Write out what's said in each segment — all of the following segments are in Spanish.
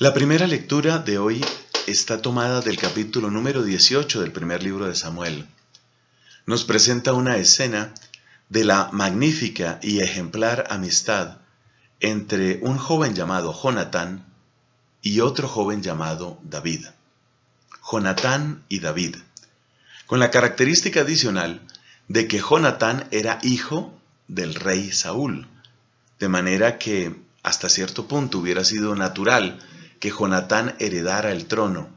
La primera lectura de hoy está tomada del capítulo número 18 del primer libro de Samuel. Nos presenta una escena de la magnífica y ejemplar amistad entre un joven llamado Jonatán y otro joven llamado David. Jonatán y David, con la característica adicional de que Jonatán era hijo del rey Saúl, de manera que hasta cierto punto hubiera sido natural que Jonatán heredara el trono.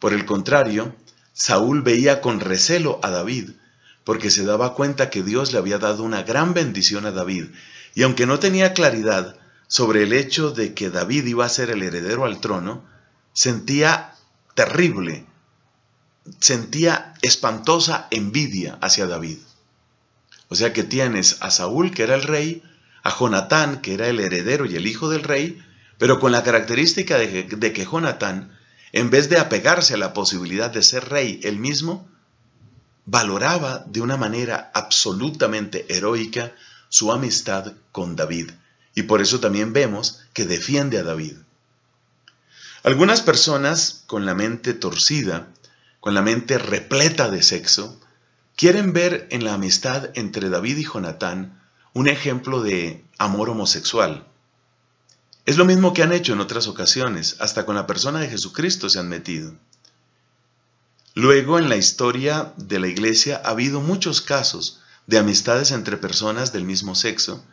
Por el contrario, Saúl veía con recelo a David, porque se daba cuenta que Dios le había dado una gran bendición a David, y aunque no tenía claridad sobre el hecho de que David iba a ser el heredero al trono, sentía terrible, sentía espantosa envidia hacia David. O sea que tienes a Saúl, que era el rey, a Jonatán, que era el heredero y el hijo del rey, pero con la característica de, que Jonatán, en vez de apegarse a la posibilidad de ser rey él mismo, valoraba de una manera absolutamente heroica su amistad con David. Y por eso también vemos que defiende a David. Algunas personas con la mente torcida, con la mente repleta de sexo, quieren ver en la amistad entre David y Jonatán un ejemplo de amor homosexual. Es lo mismo que han hecho en otras ocasiones, hasta con la persona de Jesucristo se han metido. Luego, en la historia de la iglesia ha habido muchos casos de amistades entre personas del mismo sexo,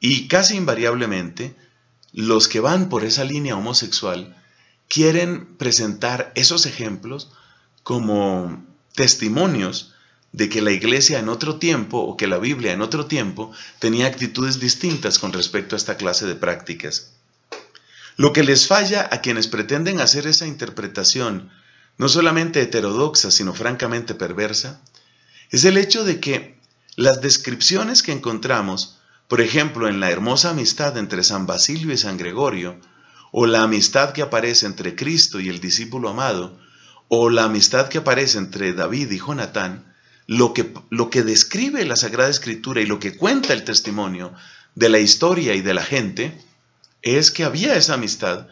y casi invariablemente, los que van por esa línea homosexual quieren presentar esos ejemplos como testimonios de que la iglesia en otro tiempo o que la Biblia en otro tiempo tenía actitudes distintas con respecto a esta clase de prácticas. Lo que les falla a quienes pretenden hacer esa interpretación, no solamente heterodoxa, sino francamente perversa, es el hecho de que las descripciones que encontramos, por ejemplo, en la hermosa amistad entre San Basilio y San Gregorio, o la amistad que aparece entre Cristo y el discípulo amado, o la amistad que aparece entre David y Jonatán, lo que, lo que describe la Sagrada Escritura y lo que cuenta el testimonio de la historia y de la gente, es que había esa amistad,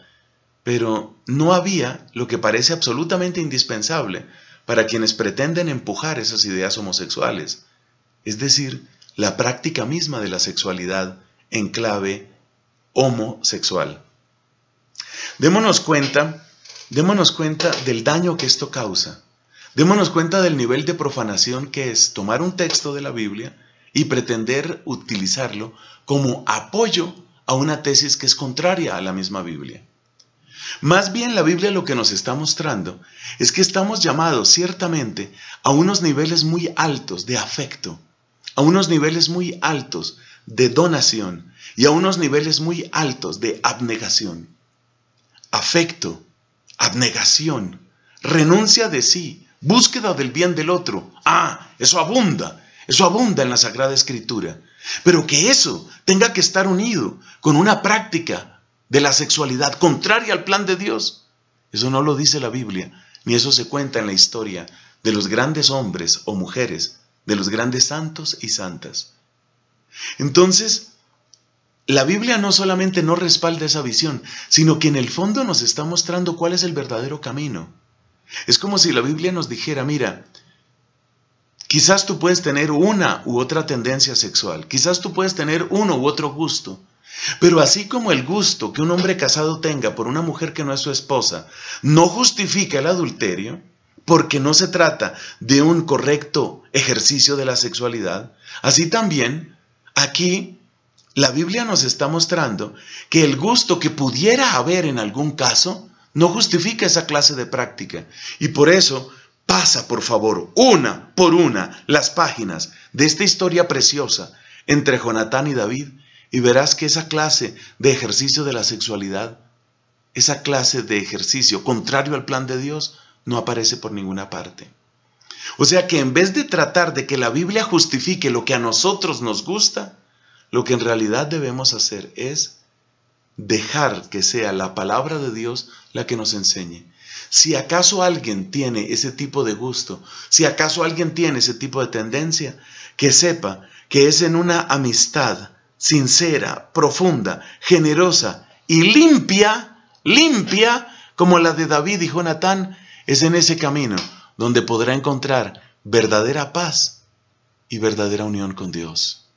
pero no había lo que parece absolutamente indispensable para quienes pretenden empujar esas ideas homosexuales, es decir, la práctica misma de la sexualidad en clave homosexual. Démonos cuenta, démonos cuenta del daño que esto causa. Démonos cuenta del nivel de profanación que es tomar un texto de la Biblia y pretender utilizarlo como apoyo a una tesis que es contraria a la misma Biblia. Más bien la Biblia lo que nos está mostrando es que estamos llamados ciertamente a unos niveles muy altos de afecto, a unos niveles muy altos de donación y a unos niveles muy altos de abnegación. Afecto, abnegación, renuncia de sí, búsqueda del bien del otro. Ah, eso abunda, eso abunda en la Sagrada Escritura. Pero que eso tenga que estar unido con una práctica de la sexualidad contraria al plan de Dios, eso no lo dice la Biblia, ni eso se cuenta en la historia de los grandes hombres o mujeres, de los grandes santos y santas. Entonces, la Biblia no solamente no respalda esa visión, sino que en el fondo nos está mostrando cuál es el verdadero camino. Es como si la Biblia nos dijera, mira, Quizás tú puedes tener una u otra tendencia sexual, quizás tú puedes tener uno u otro gusto, pero así como el gusto que un hombre casado tenga por una mujer que no es su esposa no justifica el adulterio, porque no se trata de un correcto ejercicio de la sexualidad, así también aquí la Biblia nos está mostrando que el gusto que pudiera haber en algún caso no justifica esa clase de práctica. Y por eso Pasa, por favor, una por una las páginas de esta historia preciosa entre Jonatán y David y verás que esa clase de ejercicio de la sexualidad, esa clase de ejercicio contrario al plan de Dios, no aparece por ninguna parte. O sea que en vez de tratar de que la Biblia justifique lo que a nosotros nos gusta, lo que en realidad debemos hacer es dejar que sea la palabra de Dios la que nos enseñe. Si acaso alguien tiene ese tipo de gusto, si acaso alguien tiene ese tipo de tendencia, que sepa que es en una amistad sincera, profunda, generosa y limpia, limpia, como la de David y Jonatán, es en ese camino donde podrá encontrar verdadera paz y verdadera unión con Dios.